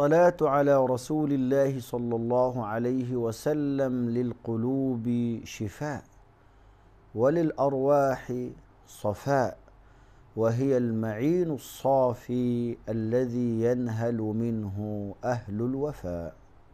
الصلاة على رسول الله صلى الله عليه وسلم للقلوب شفاء وللأرواح صفاء وهي المعين الصافي الذي ينهل منه أهل الوفاء